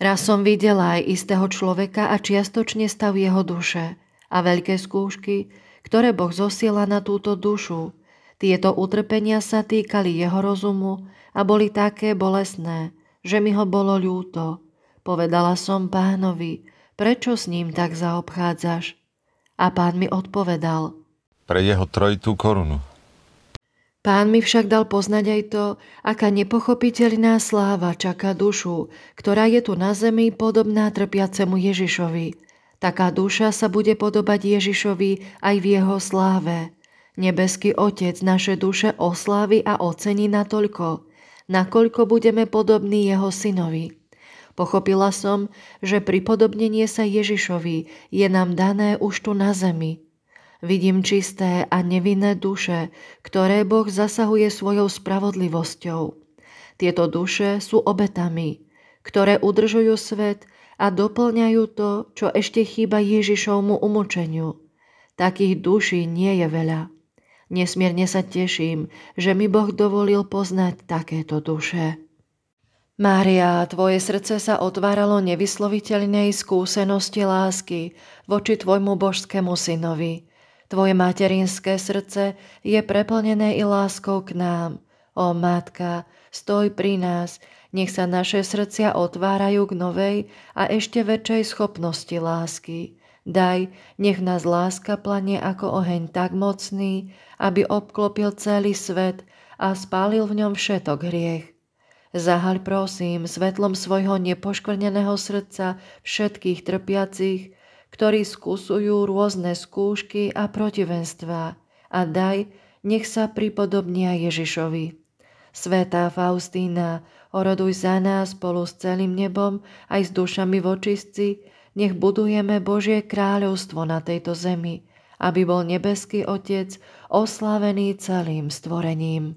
Raz som videla aj istého človeka a čiastočne stav jeho duše a veľké skúšky, ktoré Boh zosiela na túto dušu. Tieto utrpenia sa týkali jeho rozumu a boli také bolesné, že mi ho bolo ľúto. Povedala som pánovi, prečo s ním tak zaobchádzaš? A pán mi odpovedal. Pre jeho trojitú korunu. Pán mi však dal poznať aj to, aká nepochopiteľná sláva čaká dušu, ktorá je tu na zemi podobná trpiacemu Ježišovi. Taká duša sa bude podobať Ježišovi aj v jeho sláve. Nebeský Otec naše duše oslávi a ocení natoľko, nakoľko budeme podobní jeho synovi. Pochopila som, že pripodobnenie sa Ježišovi je nám dané už tu na zemi, Vidím čisté a nevinné duše, ktoré Boh zasahuje svojou spravodlivosťou. Tieto duše sú obetami, ktoré udržujú svet a doplňajú to, čo ešte chýba Ježišovmu umočeniu. Takých duší nie je veľa. Nesmierne sa teším, že mi Boh dovolil poznať takéto duše. Mária, tvoje srdce sa otváralo nevysloviteľnej skúsenosti lásky voči tvojmu božskému synovi. Tvoje materinské srdce je preplnené i láskou k nám. O Matka, stoj pri nás, nech sa naše srdcia otvárajú k novej a ešte väčšej schopnosti lásky. Daj, nech nás láska planie ako oheň tak mocný, aby obklopil celý svet a spálil v ňom všetok hriech. Zahaľ prosím svetlom svojho nepoškvrneného srdca všetkých trpiacich, ktorí skúsujú rôzne skúšky a protivenstvá a daj, nech sa pripodobnia Ježišovi. Svetá Faustína, oroduj za nás spolu s celým nebom aj s dušami vočistci, nech budujeme Božie kráľovstvo na tejto zemi, aby bol nebeský Otec oslavený celým stvorením.